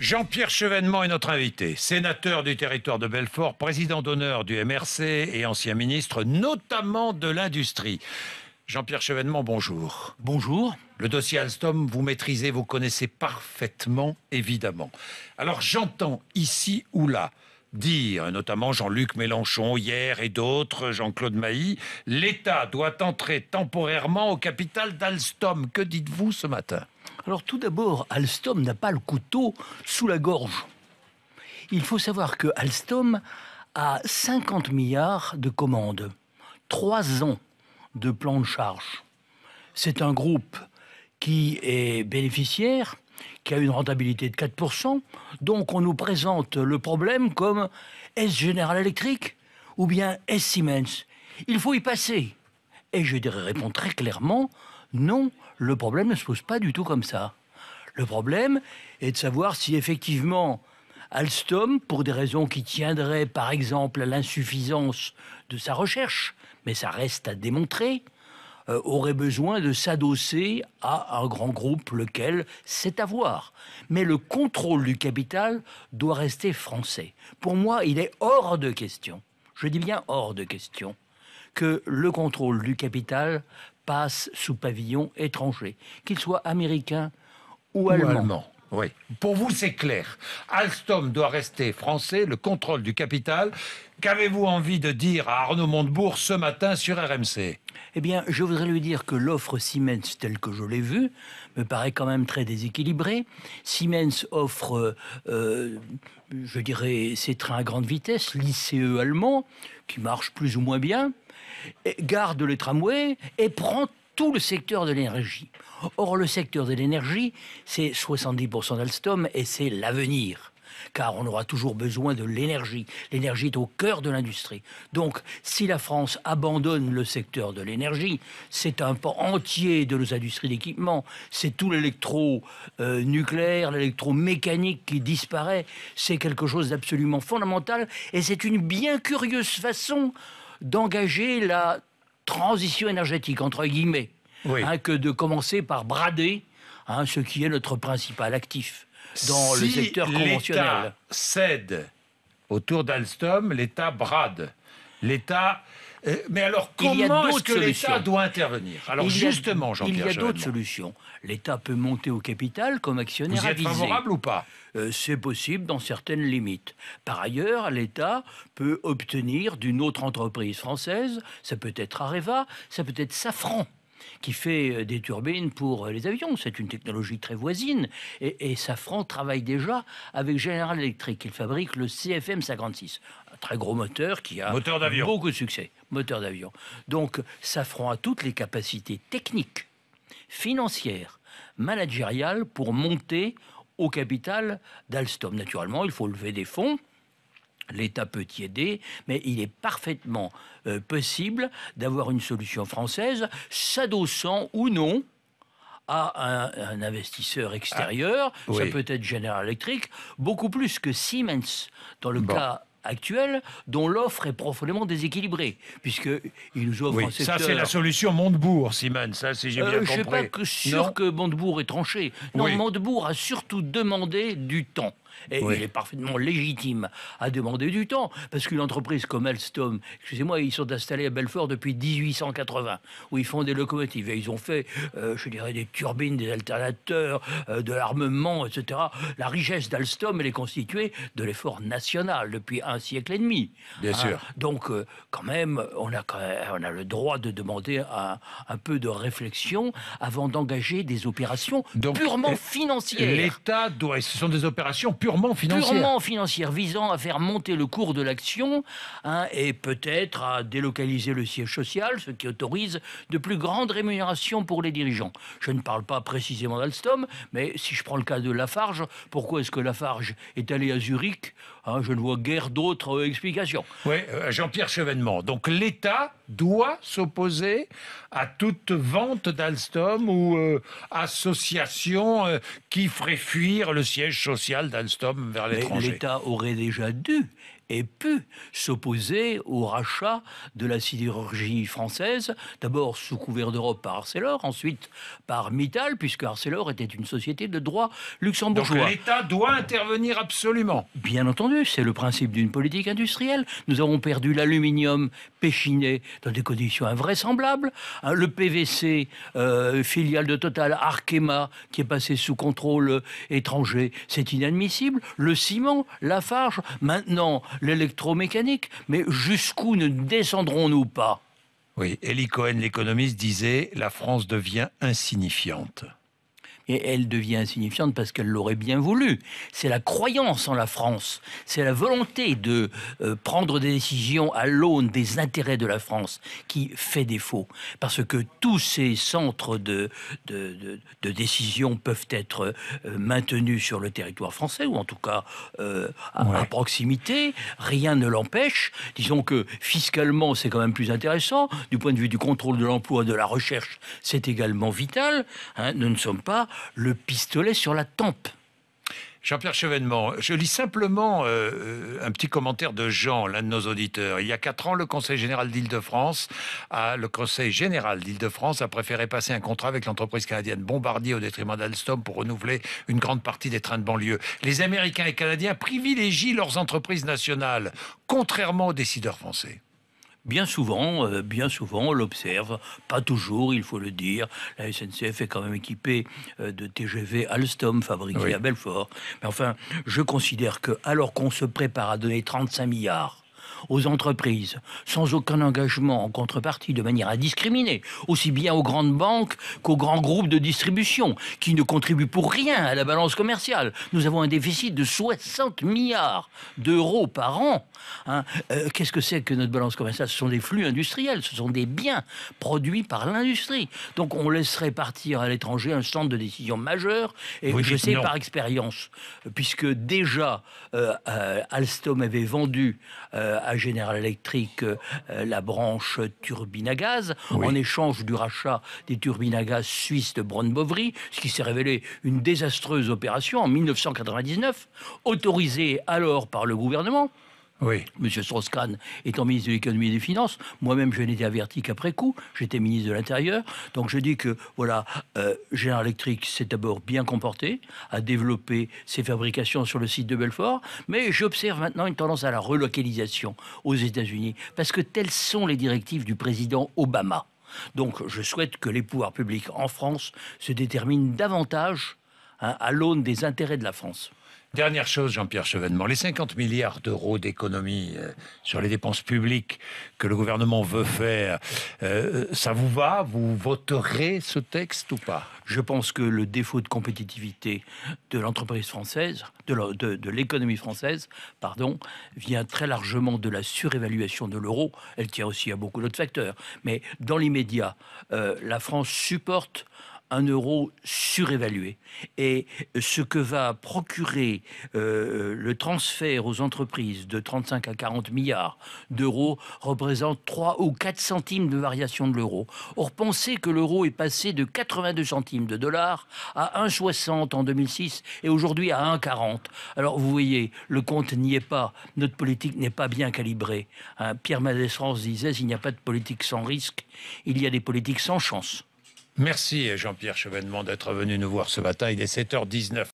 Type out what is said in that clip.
Jean-Pierre Chevènement est notre invité, sénateur du territoire de Belfort, président d'honneur du MRC et ancien ministre notamment de l'industrie. Jean-Pierre Chevènement, bonjour. Bonjour. Le dossier Alstom, vous maîtrisez, vous connaissez parfaitement, évidemment. Alors j'entends ici ou là dire, notamment Jean-Luc Mélenchon hier et d'autres, Jean-Claude Mailly, l'État doit entrer temporairement au capital d'Alstom. Que dites-vous ce matin alors tout d'abord, Alstom n'a pas le couteau sous la gorge. Il faut savoir que Alstom a 50 milliards de commandes, 3 ans de plan de charge. C'est un groupe qui est bénéficiaire, qui a une rentabilité de 4%, donc on nous présente le problème comme s General Electric ou bien s Siemens Il faut y passer. Et je réponds très clairement, non, le problème ne se pose pas du tout comme ça. Le problème est de savoir si effectivement Alstom, pour des raisons qui tiendraient par exemple à l'insuffisance de sa recherche, mais ça reste à démontrer, euh, aurait besoin de s'adosser à un grand groupe lequel c'est à voir. Mais le contrôle du capital doit rester français. Pour moi, il est hors de question, je dis bien hors de question, que le contrôle du capital passe sous pavillon étranger, qu'il soit américain ou allemand. Oui. Pour vous, c'est clair. Alstom doit rester français, le contrôle du capital. Qu'avez-vous envie de dire à Arnaud Montebourg ce matin sur RMC Eh bien, je voudrais lui dire que l'offre Siemens telle que je l'ai vue me paraît quand même très déséquilibrée. Siemens offre, euh, je dirais, ses trains à grande vitesse, l'ICE allemand, qui marche plus ou moins bien garde les tramways et prend tout le secteur de l'énergie. Or, le secteur de l'énergie, c'est 70% d'Alstom et c'est l'avenir car on aura toujours besoin de l'énergie. L'énergie est au cœur de l'industrie. Donc, si la France abandonne le secteur de l'énergie, c'est un pan entier de nos industries d'équipement. C'est tout l'électro-nucléaire, euh, l'électromécanique qui disparaît. C'est quelque chose d'absolument fondamental et c'est une bien curieuse façon d'engager la transition énergétique, entre guillemets, hein, que de commencer par brader hein, ce qui est notre principal actif dans le secteur conventionnel. L'État cède autour d'Alstom, l'État brade. L'État euh, mais alors, comment est-ce que l'État doit intervenir Alors, il justement, y a d'autres solutions. L'État peut monter au capital comme actionnaire Vous êtes favorable ou pas euh, C'est possible dans certaines limites. Par ailleurs, l'État peut obtenir d'une autre entreprise française, ça peut être Areva, ça peut être Safran, qui fait euh, des turbines pour euh, les avions. C'est une technologie très voisine. Et, Safran travaille déjà avec General Electric. Il fabrique le CFM 56, un très gros moteur qui a beaucoup de succès. Moteur d'avion. Donc Safran a toutes les capacités techniques, financières, managériales pour monter au capital d'Alstom. Naturellement, il faut lever des fonds L'État peut y aider, mais il est parfaitement euh, possible d'avoir une solution française s'adossant ou non à un, investisseur extérieur, ah, ça peut être General Electric, beaucoup plus que Siemens dans le cas actuel dont l'offre est profondément déséquilibrée, puisque il nous offre Ça, c'est la solution Montebourg, Siemens, ça, hein, si j'ai euh, bien compris. Je ne suis pas sûr que Montebourg est tranché. Non, Montebourg a surtout demandé du temps. Et il est parfaitement légitime à demander du temps, parce qu'une entreprise comme Alstom, excusez-moi, ils sont installés à Belfort depuis 1880, où ils font des locomotives. Et ils ont fait, euh, je dirais, des turbines, des alternateurs, euh, de l'armement, etc. La richesse d'Alstom, elle est constituée de l'effort national depuis un siècle et demi. Bien hein. sûr. Donc, euh, quand même, on a, on a le droit de demander un, peu de réflexion avant d'engager des opérations purement financières. L'État doit... Ce sont des opérations purement purement financière. financière, visant à faire monter le cours de l'action hein, et peut-être à délocaliser le siège social, ce qui autorise de plus grandes rémunérations pour les dirigeants. Je ne parle pas précisément d'Alstom, mais si je prends le cas de Lafarge, pourquoi est-ce que Lafarge est allé à Zurich hein, Je ne vois guère d'autres euh, explications. Oui, euh, Jean-Pierre Chevènement. Donc l'État doit s'opposer à toute vente d'Alstom ou euh, association qui ferait fuir le siège social d'Alstom. Alstom vers l'étranger. L'État aurait déjà dû ait pu s'opposer au rachat de la sidérurgie française, d'abord sous couvert d'Europe par Arcelor, ensuite par Mittal, puisque Arcelor était une société de droit luxembourgeois. Donc l'État doit intervenir absolument. Bien entendu, c'est le principe d'une politique industrielle. Nous avons perdu l'aluminium péchiné dans des conditions invraisemblables, hein, le PVC, euh, filiale de Total Arkema, qui est passé sous contrôle euh, étranger, c'est inadmissible, le ciment, la farge, maintenant l'électromécanique. Mais jusqu'où ne descendrons-nous pas Oui, Eli Cohen, l'économiste, disait La France devient insignifiante et elle devient insignifiante parce qu'elle l'aurait bien voulu. C'est la croyance en la France, c'est la volonté de euh, prendre des décisions à l'aune des intérêts de la France qui fait défaut. Parce que tous ces centres de, de, de, décision peuvent être euh, maintenus sur le territoire français, ou en tout cas euh, à, proximité, rien ne l'empêche. Disons que fiscalement, c'est quand même plus intéressant. Du point de vue du contrôle de l'emploi, de la recherche, c'est également vital. Hein. nous ne sommes pas le pistolet sur la tempe. Jean-Pierre Chevènement, je lis simplement euh, euh, un petit commentaire de Jean, l'un de nos auditeurs. Il y a quatre ans, le Conseil général d'Île-de-France a, le Conseil général d'Île-de-France a préféré passer un contrat avec l'entreprise canadienne Bombardier au détriment d'Alstom pour renouveler une grande partie des trains de banlieue. Les Américains et Canadiens privilégient leurs entreprises nationales, contrairement aux décideurs français bien souvent, euh, bien souvent, on l'observe, pas toujours, il faut le dire. La SNCF est quand même équipée euh, de TGV Alstom fabriqués à Belfort. Mais enfin, je considère que alors qu'on se prépare à donner 35 milliards aux entreprises, sans aucun engagement en contrepartie, de manière à discriminer, aussi bien aux grandes banques qu'aux grands groupes de distribution, qui ne contribuent pour rien à la balance commerciale. Nous avons un déficit de 60 milliards d'euros par an. Hein. Euh, qu'est-ce que c'est que notre balance commerciale Ce sont des flux industriels, ce sont des biens produits par l'industrie. Donc on laisserait partir à l'étranger un centre de décision majeur, et je sais par expérience, puisque déjà euh, euh, Alstom avait vendu à General Electric euh, la branche turbine à gaz, en échange du rachat des turbines à gaz suisses de braun ce qui s'est révélé une désastreuse opération en 1999, autorisée alors par le gouvernement, oui. M. Strauss-Kahn étant ministre de l'économie et des finances, moi-même je n'ai été averti qu'après coup, j'étais ministre de l'Intérieur. Donc je dis que, voilà, euh, Général Electric s'est d'abord bien comporté, a développé ses fabrications sur le site de Belfort, mais j'observe maintenant une tendance à la relocalisation aux États-Unis, parce que telles sont les directives du président Obama. Donc je souhaite que les pouvoirs publics en France se déterminent davantage hein, à l'aune des intérêts de la France. Dernière chose, Jean-Pierre Chevènement, les 50 milliards d'euros d'économies euh, sur les dépenses publiques que le gouvernement veut faire, euh, euh, ça vous va Vous voterez ce texte ou pas Je pense que le défaut de compétitivité de l'entreprise française, de l'économie française, pardon, vient très largement de la surévaluation de l'euro. Elle tient aussi à beaucoup d'autres facteurs. Mais dans l'immédiat, la France supporte un euro surévalué. Et ce que va procurer euh, le transfert aux entreprises de 35 à 40 milliards d'euros représente 3 ou 4 centimes de variation de l'euro. Or, pensez que l'euro est passé de 82 centimes de dollars à 1,60 en 2006 et aujourd'hui à 1,40. Alors, vous voyez, le compte n'y est pas. Notre politique n'est pas bien calibrée. Hein, Pierre Madès disait, il n'y a pas de politique sans risque, il y a des politiques sans chance. Merci Jean-Pierre Chevènement d'être venu nous voir ce matin. Il est 7h19.